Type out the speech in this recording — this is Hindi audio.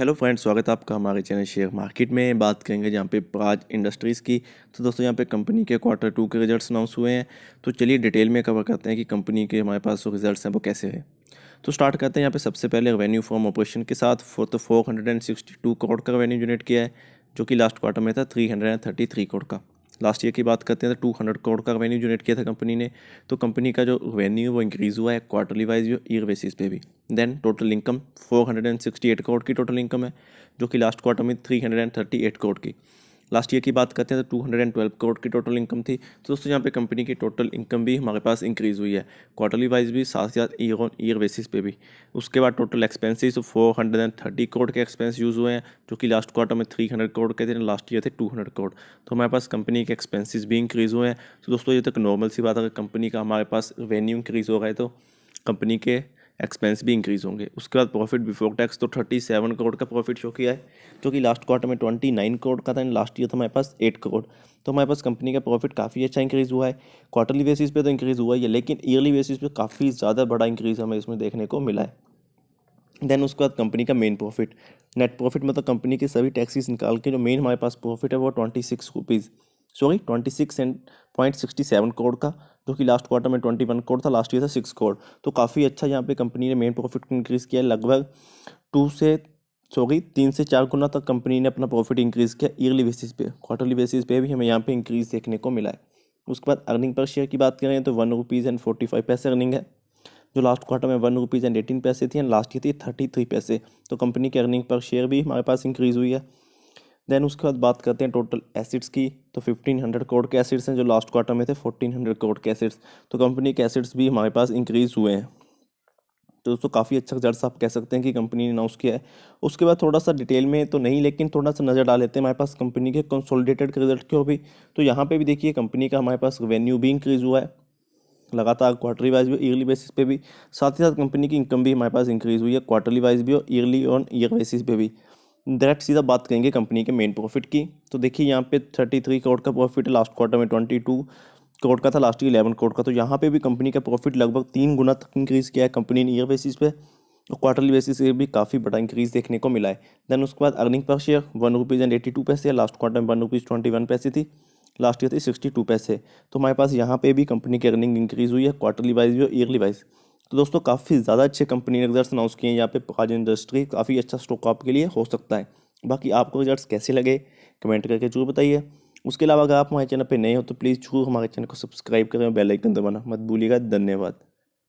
हेलो फ्रेंड्स स्वागत है आपका हमारे चैनल शेयर मार्केट में बात करेंगे जहाँ पे प्राज इंडस्ट्रीज़ की तो दोस्तों यहाँ पे कंपनी के क्वार्टर टू के रिजल्ट्स अनाउंस हुए हैं तो चलिए डिटेल में कवर करते हैं कि कंपनी के हमारे पास जो रिजल्ट्स हैं वो कैसे हैं तो स्टार्ट करते हैं यहाँ पे सबसे पहले रेवेन्यू फॉर्म ऑपरेशन के साथ फोर तो four hundred and sixty two crore का रेवेन्यू जनरेट किया है जो कि लास्ट क्वार्टर में था three hundred and thirty three crore का लास्ट ईयर की बात करते हैं तो टू हंड्रेड करोड़ का रेवेन्यू जनरेट किया था कंपनी ने तो कंपनी का जो रेवेन्यू वो इंक्रीज़ हुआ है क्वार्टरली वाइज ईयर बेसिस पे भी then total income four hundred and sixty eight crore की टोटल इनकम है जो कि लास्ट क्वार्टर में three hundred and thirty eight crore की लास्ट ईयर की बात करते हैं तो 212 करोड़ की टोटल इनकम थी तो दोस्तों यहाँ पे कंपनी की टोटल इनकम भी हमारे पास इंक्रीज़ हुई है क्वार्टरली वाइज भी साथ साथ ईयर ऑन ईयर बेसिस पे भी उसके बाद टोटल एक्सपेंसिस तो four hundred and thirty crore के एक्सपेंस यूज़ हुए हैं जो कि लास्ट क्वार्टर में थ्री हंड्रेड करोड़ के थे लास्ट ईयर थे टू हंड्रेड करोड़ तो हमारे पास कंपनी के एक्सपेंसिस भी इंक्रीज़ हुए हैं तो दोस्तों ये तक तो नॉर्मल सी बात अगर कंपनी का हमारे पास रेवेन्यू इंक्रीज़ हो गए तो कंपनी के एक्सपेंस भी इंक्रीज होंगे उसके बाद प्रॉफिट बिफोर टैक्स तो थर्टी सेवन करोड़ का प्रॉफिट शो किया है जो कि लास्ट क्वार्टर में ट्वेंटी नाइन करोड़ का था एंड लास्ट ईयर था हमारे पास एट करोड़ तो हमारे पास कंपनी तो का प्रॉफिट काफ़ी अच्छा इंक्रीज़ हुआ है क्वार्टरली बेसिस पे तो इंक्रीज़ हुआ ही है लेकिन ईयरली बेसिस पे काफ़ी ज़्यादा बड़ा इंक्रीज़ हमें इसमें देखने को मिला है देन उसके बाद कंपनी का मेन प्रॉफिट नेट प्रॉफिट मतलब कंपनी के सभी टैक्सीज निकाल के जो मेन हमारे पास प्रॉफिट है वो twenty six rupees sorry twenty six cent point sixty seven crore का जो कि लास्ट क्वार्टर में ट्वेंटी वन करोड़ था लास्ट ईयर था सिक्स करोड़ तो काफ़ी अच्छा यहाँ पे कंपनी ने मेन प्रॉफिट इंक्रीज़ किया लगभग टू से सॉरी तीन से चार गुना तक कंपनी ने अपना प्रॉफिट इंक्रीज़ किया ईयरली बेसिस पे क्वार्टरली बेसिस पे भी हमें यहाँ पे इंक्रीज़ देखने को मिला है उसके बाद अर्निंग पर शेयर की बात करें तो one rupees and forty five पैसे अर्निंग है जो लास्ट क्वार्टर में वन रुपीज़ एंड एटीन पैसे थी एंड लास्ट ईयर थी थर्टी थ्री पैसे तो कंपनी की अर्निंग पर शेयर भी हमारे पास इंक्रीज़ हुई है देन उसके बाद बात करते हैं टोटल एसिड्स की तो 1500 करोड़ के एसिड्स हैं जो लास्ट क्वार्टर में थे 1400 करोड़ के एसिड्स तो कंपनी के एसिड्स भी हमारे पास इंक्रीज़ हुए हैं तो दोस्तों काफ़ी अच्छा रिजल्ट आप कह सकते हैं कि कंपनी ने अनाउंस किया है उसके बाद थोड़ा सा डिटेल में तो नहीं लेकिन थोड़ा सा नज़र डाल लेते हैं हमारे पास कंपनी के कंसोलिडेटेड के रिजल्ट क्यों भी तो यहाँ पे भी देखिए कंपनी का हमारे पास रेवेन्यू भी इंक्रीज़ हुआ है लगातार क्वार्टरली वाइज भी ईयरली बेसिस पे भी साथ ही साथ कंपनी की इनकम भी हमारे पास इंक्रीज़ हुई है क्वार्टरली वाइज भी और ईयरली ऑन ईयर बेसिस पे भी डायरेक्ट सीधा बात करेंगे कंपनी के मेन प्रॉफिट की तो देखिए यहाँ पे थर्टी थ्री करोड़ का प्रॉफिट लास्ट क्वार्टर में ट्वेंटी टू करोड़ का था लास्ट ईयर इलेवन करोड़ का तो यहाँ पे भी कंपनी का प्रॉफिट लगभग तीन गुना तक इंक्रीज़ किया है कंपनी ने ईयर बेसिस पे और क्वार्टरली बेसिस पे भी काफ़ी बड़ा इंक्रीज़ देखने को मिला है देन उसके बाद earning per share one rupees and eighty two paise last quarter में one rupees twenty one paise थी लास्ट ईयर थी सिक्सटी टू पैसे तो हमारे पास यहाँ पे भी कंपनी की अर्निंग इंक्रीज़ हुई है क्वार्टरली वाइज भी और ईयरली वाइज तो दोस्तों काफ़ी ज़्यादा अच्छे कंपनी ने रिजल्ट अनाउंस किए हैं यहाँ पे पाज इंडस्ट्री काफ़ी अच्छा स्टॉक आपके लिए हो सकता है बाकी आपको रिजल्ट कैसे लगे कमेंट करके जरूर बताइए उसके अलावा अगर आप हमारे चैनल पर नए हो तो प्लीज़ जरूर हमारे चैनल को सब्सक्राइब करें बेलाइकन दबाना मत भूलिएगा धन्यवाद